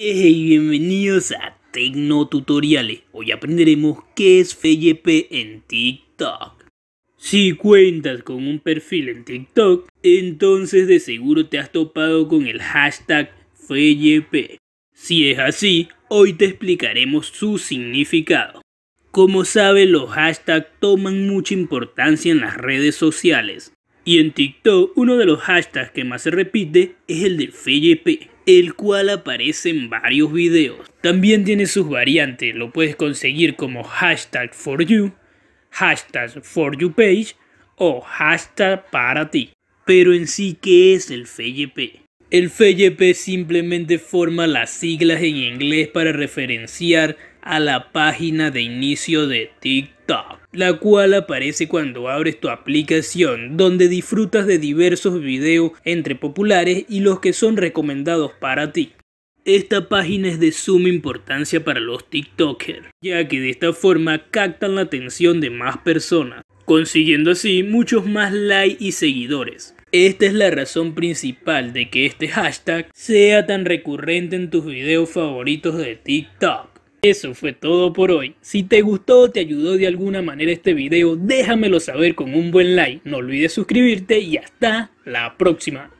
Hey, bienvenidos a Tecno Hoy aprenderemos qué es FYP en TikTok. Si cuentas con un perfil en TikTok, entonces de seguro te has topado con el hashtag FYP. Si es así, hoy te explicaremos su significado. Como sabes, los hashtags toman mucha importancia en las redes sociales. Y en TikTok uno de los hashtags que más se repite es el del FYP, el cual aparece en varios videos. También tiene sus variantes, lo puedes conseguir como hashtag for you, hashtag for you page o hashtag para ti. Pero en sí, ¿qué es el FYP? El FYP simplemente forma las siglas en inglés para referenciar a la página de inicio de TikTok la cual aparece cuando abres tu aplicación, donde disfrutas de diversos videos entre populares y los que son recomendados para ti. Esta página es de suma importancia para los TikTokers, ya que de esta forma captan la atención de más personas, consiguiendo así muchos más likes y seguidores. Esta es la razón principal de que este hashtag sea tan recurrente en tus videos favoritos de TikTok. Eso fue todo por hoy. Si te gustó o te ayudó de alguna manera este video, déjamelo saber con un buen like. No olvides suscribirte y hasta la próxima.